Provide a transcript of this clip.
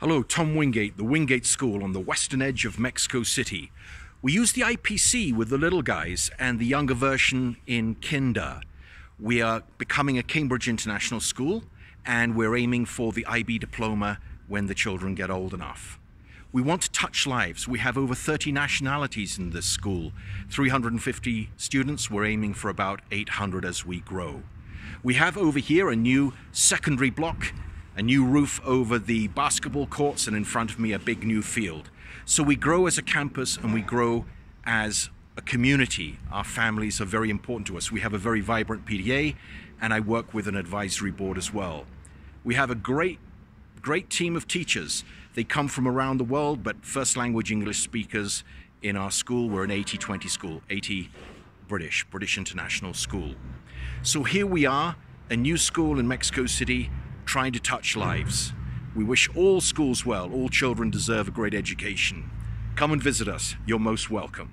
Hello, Tom Wingate, the Wingate School on the western edge of Mexico City. We use the IPC with the little guys and the younger version in Kinder. We are becoming a Cambridge International School and we're aiming for the IB diploma when the children get old enough. We want to touch lives. We have over 30 nationalities in this school. 350 students, we're aiming for about 800 as we grow. We have over here a new secondary block a new roof over the basketball courts, and in front of me, a big new field. So we grow as a campus and we grow as a community. Our families are very important to us. We have a very vibrant PDA, and I work with an advisory board as well. We have a great, great team of teachers. They come from around the world, but first language English speakers in our school. We're an 80 20 school, 80 British, British International School. So here we are, a new school in Mexico City trying to touch lives. We wish all schools well. All children deserve a great education. Come and visit us. You're most welcome.